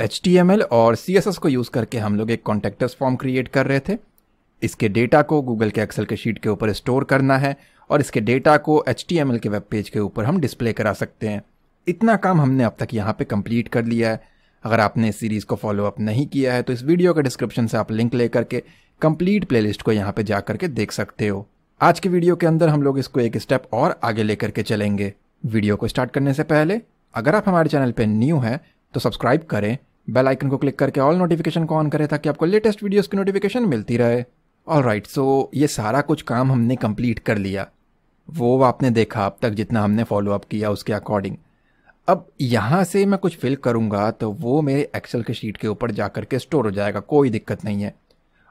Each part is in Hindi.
एच और सी को यूज़ करके हम लोग एक कॉन्टेक्टर्स फॉर्म क्रिएट कर रहे थे इसके डेटा को गूगल के एक्सेल के शीट के ऊपर स्टोर करना है और इसके डेटा को एच के वेब पेज के ऊपर हम डिस्प्ले करा सकते हैं इतना काम हमने अब तक यहाँ पे कंप्लीट कर लिया है अगर आपने इस सीरीज़ को फॉलो अप नहीं किया है तो इस वीडियो के डिस्क्रिप्शन से आप लिंक ले करके प्ले लिस्ट को यहाँ पे जा करके देख सकते हो आज के वीडियो के अंदर हम लोग इसको एक स्टेप और आगे लेकर के चलेंगे वीडियो को स्टार्ट करने से पहले अगर आप हमारे चैनल पर न्यू हैं तो सब्सक्राइब करें बेल आइकन को क्लिक करके ऑल नोटिफिकेशन को ऑन करें ताकि आपको लेटेस्ट वीडियोस की नोटिफिकेशन मिलती रहे और राइट सो ये सारा कुछ काम हमने कंप्लीट कर लिया वो आपने देखा अब तक जितना हमने फॉलोअप किया उसके अकॉर्डिंग अब यहाँ से मैं कुछ फिल करूँगा तो वो मेरे एक्सेल के शीट के ऊपर जा के स्टोर हो जाएगा कोई दिक्कत नहीं है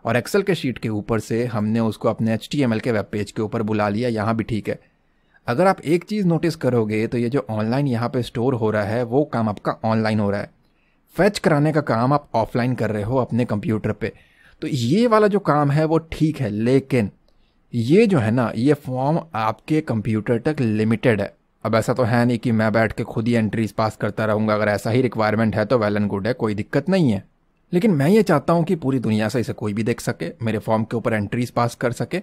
और एक्सेल के शीट के ऊपर से हमने उसको अपने एच के वेब पेज के ऊपर बुला लिया यहाँ भी ठीक है अगर आप एक चीज़ नोटिस करोगे तो ये जो ऑनलाइन यहाँ पे स्टोर हो रहा है वो काम आपका ऑनलाइन हो रहा है फैच कराने का काम आप ऑफलाइन कर रहे हो अपने कंप्यूटर पे तो ये वाला जो काम है वो ठीक है लेकिन ये जो है ना ये फॉर्म आपके कंप्यूटर तक लिमिटेड है अब ऐसा तो है नहीं कि मैं बैठ के खुद ही एंट्रीज पास करता रहूँगा अगर ऐसा ही रिक्वायरमेंट है तो वेल एंड गुड है कोई दिक्कत नहीं है लेकिन मैं ये चाहता हूँ कि पूरी दुनिया से इसे कोई भी देख सके मेरे फॉर्म के ऊपर एंट्रीज पास कर सके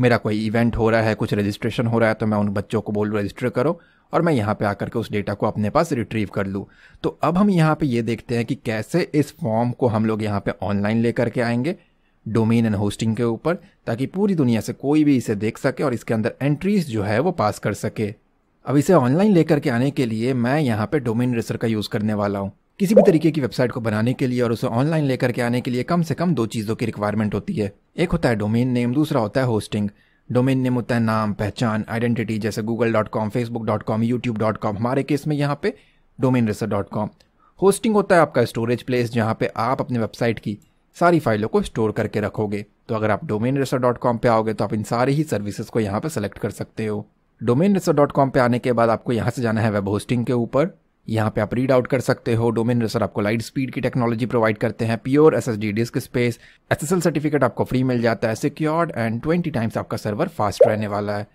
मेरा कोई इवेंट हो रहा है कुछ रजिस्ट्रेशन हो रहा है तो मैं उन बच्चों को बोल रजिस्टर करो और मैं यहाँ पे आकर के उस डेटा को अपने पास रिट्रीव कर लूँ तो अब हम यहाँ पे ये देखते हैं कि कैसे इस फॉर्म को हम लोग यहाँ पे ऑनलाइन लेकर के आएंगे डोमेन एंड होस्टिंग के ऊपर ताकि पूरी दुनिया से कोई भी इसे देख सके और इसके अंदर एंट्रीज जो है वो पास कर सके अब इसे ऑनलाइन लेकर के आने के लिए मैं यहाँ पे डोमेन रेसर का यूज़ करने वाला हूँ किसी भी तरीके की वेबसाइट को बनाने के लिए और उसे ऑनलाइन लेकर के आने के लिए कम से कम दो चीज़ों की रिक्वायरमेंट होती है एक होता है डोमेन नेम दूसरा होता है होस्टिंग डोमेन नेम होता है नाम पहचान आइडेंटिटी जैसे Google dot com Facebook dot com YouTube dot com हमारे केस में यहाँ पे Domain Racer dot com hosting होता है आपका स्टोरेज प्लेस जहाँ पे आप अपने वेबसाइट की सारी फाइलों को स्टोर करके रखोगे तो अगर आप डोमेन रेसर डॉट कॉम पर आओगे तो आप इन सारी ही सर्विसेज को यहाँ पर सेलेक्ट कर सकते हो डोमेन रेसर डॉट कॉम पर आने के बाद आपको यहाँ से जाना है वेब होस्टिंग के ऊपर यहाँ पे आप रीड आउट कर सकते हो डोमेन रेसर आपको लाइट स्पीड की टेक्नोलॉजी प्रोवाइड करते हैं pure S disk space S certificate आपको फ्री मिल जाता है सिक्योर्ड एंड ट्वेंटी टाइम्स आपका सर्वर फास्ट रहने वाला है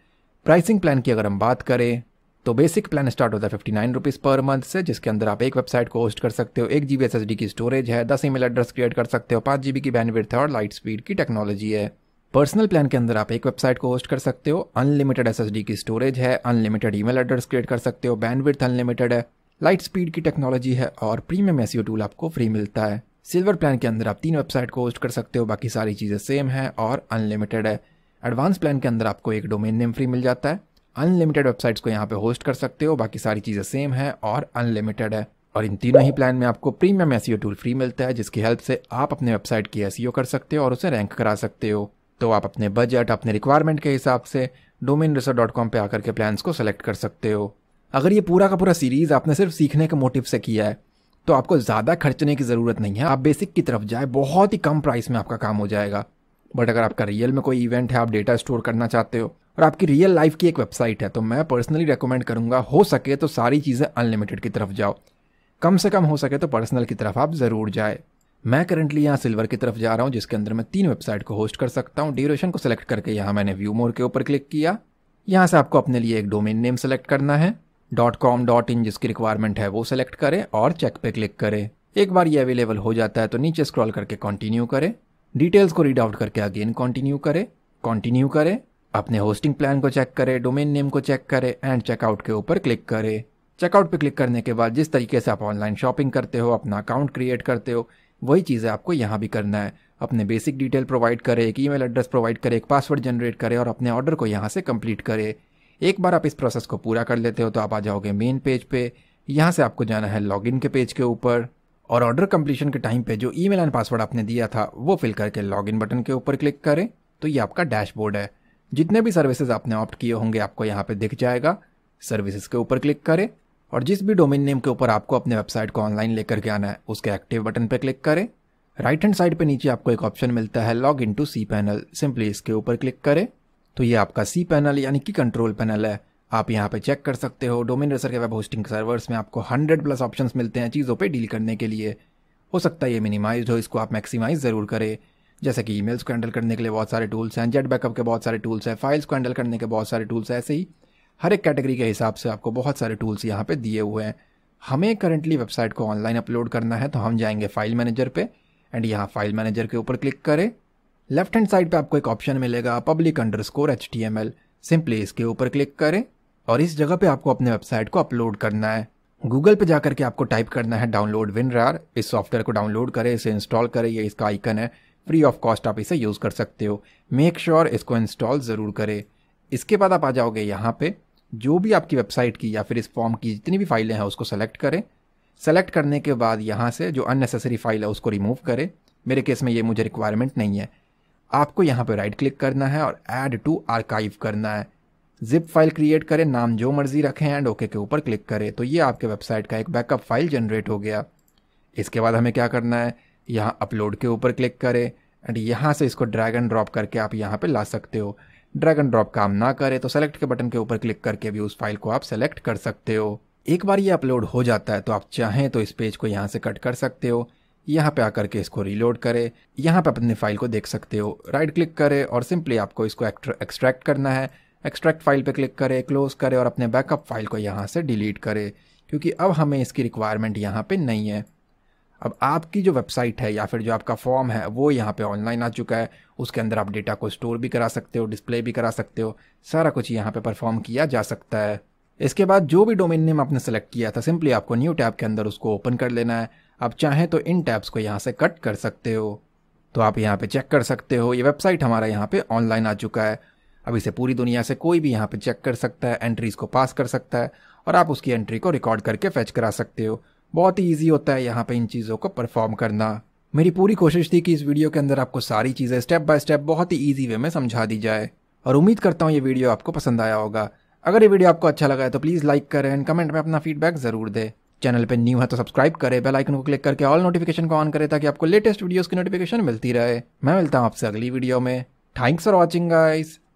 प्राइसिंग प्लान की अगर हम बात करें तो बेसिक प्लान स्टार्ट होता है fifty nine rupees per month से जिसके अंदर आप एक वेबसाइट को होस्ट कर सकते हो एक जी बी की स्टोरेज है दस ईमेल एड्रेस क्रिएट कर सकते हो पाँच जी की बैंडविड्थ है और लाइट स्पीड की टेक्नोलॉजी है पर्सनल प्लान के अंदर आप एक वेबसाइट को होस्ट कर सकते हो अनलिमिटेड एस की स्टोरेज है अनलिमिटेड ईमेल एड्रेस क्रिएट कर सकते हो बैनविथ अनलिमिटेड है लाइट स्पीड की टेक्नोलॉजी है और प्रीमियम एसियो टूल आपको फ्री मिलता है सिल्वर प्लान के अंदर आप तीन वेबसाइट को होस्ट कर सकते हो बाकी सारी चीज़ें सेम है और अनलिमिटेड है एडवांस प्लान के अंदर आपको एक डोमेन नेम फ्री मिल जाता है अनलिमिटेड वेबसाइट्स को यहाँ पे होस्ट कर सकते हो बाकी सारी चीज़ें सेम है और अनलिमिटेड है और इन तीनों ही प्लान में आपको प्रीमियम एसियो टूल फ्री मिलता है जिसकी हेल्प से आप अपने वेबसाइट की एस कर सकते हो और उसे रैंक करा सकते हो तो आप अपने बजट अपने रिक्वायरमेंट के हिसाब से डोमेन रिसर्च डॉट कॉम पर आकर के प्लान्स को सेलेक्ट कर सकते हो अगर ये पूरा का पूरा सीरीज़ आपने सिर्फ सीखने के मोटिव से किया है तो आपको ज़्यादा खर्चने की ज़रूरत नहीं है आप बेसिक की तरफ जाए बहुत ही कम प्राइस में आपका काम हो जाएगा बट अगर आपका रियल में कोई इवेंट है आप डेटा स्टोर करना चाहते हो और आपकी रियल लाइफ की एक वेबसाइट है तो मैं पर्सनली रेकमेंड करूँगा हो सके तो सारी चीज़ें अनलिमिटेड की तरफ जाओ कम से कम हो सके तो पर्सनल की तरफ आप ज़रूर जाए मैं करंटली यहाँ सिल्वर की तरफ जा रहा हूँ जिसके अंदर मैं तीन वेबसाइट को होस्ट कर सकता हूँ ड्यूरेशन को सिलेक्ट करके यहाँ मैंने व्यू मोर के ऊपर क्लिक किया यहाँ से आपको अपने लिए एक डोमेन नेम सेलेक्ट करना है डॉट कॉम डॉट इन जिसकी रिक्वायरमेंट है वो सेलेक्ट करें और चेक पे क्लिक करें एक बार ये अवेलेबल हो जाता है तो नीचे स्क्रॉल करके कंटिन्यू करें डिटेल्स को रीड आउट करके अगेन कंटिन्यू करें कंटिन्यू करें अपने होस्टिंग प्लान को चेक करें डोमेन नेम को चेक करें एंड चेकआउट के ऊपर क्लिक करें चेकआउट पे क्लिक करने के बाद जिस तरीके से आप ऑनलाइन शॉपिंग करते हो अपना अकाउंट क्रिएट करते हो वही चीज़ें आपको यहाँ भी करना है अपने बेसिक डिटेल प्रोवाइड करें एक ईमेल एड्रेस प्रोवाइड करें एक पासवर्ड जनरेट करें और अपने ऑर्डर को यहाँ से कंप्लीट करें एक बार आप इस प्रोसेस को पूरा कर लेते हो तो आप आ जाओगे मेन पेज पे यहाँ से आपको जाना है लॉगिन के पेज के ऊपर और ऑर्डर कंप्लीशन के टाइम पे जो ईमेल एंड पासवर्ड आपने दिया था वो फिल करके लॉगिन बटन के ऊपर क्लिक करें तो ये आपका डैशबोर्ड है जितने भी सर्विसेज आपने ऑप्ट किए होंगे आपको यहाँ पे दिख जाएगा सर्विसेज के ऊपर क्लिक करें और जिस भी डोमेन नेम के ऊपर आपको अपने वेबसाइट को ऑनलाइन लेकर के आना है उसके एक्टिव बटन पर क्लिक करें राइट हैंड साइड पे नीचे आपको एक ऑप्शन मिलता है log in to cPanel simply इसके ऊपर क्लिक करें तो ये आपका सी पैनल यानी कि कंट्रोल पैनल है आप यहाँ पे चेक कर सकते हो डोमेन रेसर के वेब होस्टिंग सर्वर्स में आपको 100 प्लस ऑप्शंस मिलते हैं चीज़ों पे डील करने के लिए हो सकता है ये मिनिमाइज हो इसको आप मैक्सिमाइज ज़रूर करें जैसे कि ईमेल्स को हैंडल करने के लिए बहुत सारे टूल्स हैं जेट बैकअप के बहुत सारे टूल्स हैं फाइल्स को हैंडल करने के बहुत सारे टूल्स हैं ऐसे ही हर एक कैटेगरी के हिसाब से आपको बहुत सारे टूल्स यहाँ पर दिए हुए हैं हमें करंटली वेबसाइट को ऑनलाइन अपलोड करना है तो हम जाएंगे फाइल मैनेजर पर एंड यहाँ फाइल मैनेजर के ऊपर क्लिक करें लेफ्ट हैंड साइड पे आपको एक ऑप्शन मिलेगा public underscore H T M L simply इसके ऊपर क्लिक करें और इस जगह पे आपको अपने वेबसाइट को अपलोड करना है गूगल पे जाकर के आपको टाइप करना है डाउनलोड विन इस सॉफ्टवेयर को डाउनलोड करें इसे इंस्टॉल करें ये इसका आइकन है फ्री ऑफ कॉस्ट आप इसे यूज़ कर सकते हो मेक श्योर sure इसको इंस्टॉल ज़रूर करें इसके बाद आप आ जाओगे यहाँ पे जो भी आपकी वेबसाइट की या फिर इस फॉर्म की जितनी भी फाइलें हैं उसको सेलेक्ट करें सेलेक्ट करने के बाद यहाँ से जो अननेसेसरी फाइल है उसको रिमूव करें मेरे केस में ये मुझे रिक्वायरमेंट नहीं है आपको यहाँ पर राइट क्लिक करना है और ऐड टू आर्काइव करना है जिप फाइल क्रिएट करें नाम जो मर्जी रखें एंड ओके के ऊपर क्लिक करें तो ये आपके वेबसाइट का एक बैकअप फाइल जनरेट हो गया इसके बाद हमें क्या करना है यहाँ अपलोड के ऊपर क्लिक करें एंड यहाँ से इसको ड्रैग एंड ड्रॉप करके आप यहाँ पे ला सकते हो ड्रैग एंड ड्रॉप काम ना करे तो सेलेक्ट के बटन के ऊपर क्लिक करके भी उस फाइल को आप सेलेक्ट कर सकते हो एक बार ये अपलोड हो जाता है तो आप चाहें तो इस पेज को यहाँ से कट कर सकते हो यहाँ पे आकर के इसको रीलोड करें यहाँ पे अपनी फाइल को देख सकते हो राइट क्लिक करें और सिंपली आपको इसको एक्सट्रैक्ट करना है एक्सट्रैक्ट फाइल पे क्लिक करें क्लोज करें और अपने बैकअप फाइल को यहाँ से डिलीट करें क्योंकि अब हमें इसकी रिक्वायरमेंट यहाँ पे नहीं है अब आपकी जो वेबसाइट है या फिर जो आपका फॉर्म है वो यहाँ पे ऑनलाइन आ चुका है उसके अंदर आप डेटा को स्टोर भी करा सकते हो डिस्प्ले भी करा सकते हो सारा कुछ यहाँ पे परफॉर्म किया जा सकता है इसके बाद जो भी डोमेन नेम आपने सेलेक्ट किया था सिंपली आपको न्यू टैब के अंदर उसको ओपन कर लेना है आप चाहें तो इन टैब्स को यहाँ से कट कर सकते हो तो आप यहाँ पे चेक कर सकते हो ये वेबसाइट हमारा यहाँ पे ऑनलाइन आ चुका है अब इसे पूरी दुनिया से कोई भी यहाँ पे चेक कर सकता है एंट्रीज को पास कर सकता है और आप उसकी एंट्री को रिकॉर्ड करके फैच करा सकते हो बहुत ही ईजी होता है यहाँ पे इन चीज़ों को परफॉर्म करना मेरी पूरी कोशिश थी कि इस वीडियो के अंदर आपको सारी चीज़ें स्टेप बाय स्टेप बहुत ही ईजी वे में समझा दी जाए और उम्मीद करता हूँ ये वीडियो आपको पसंद आया होगा अगर ये वीडियो आपको अच्छा लगा है तो प्लीज़ लाइक करें कमेंट में अपना फीडबैक ज़रूर दें चैनल पे न्यू है तो सब्सक्राइब करें बेल आइकन को क्लिक करके ऑल नोटिफिकेशन को ऑन करें ताकि आपको लेटेस्ट वीडियोस की नोटिफिकेशन मिलती रहे मैं मिलता हूँ आपसे अगली वीडियो में थैंक्स फॉर वॉचिंग गाइज़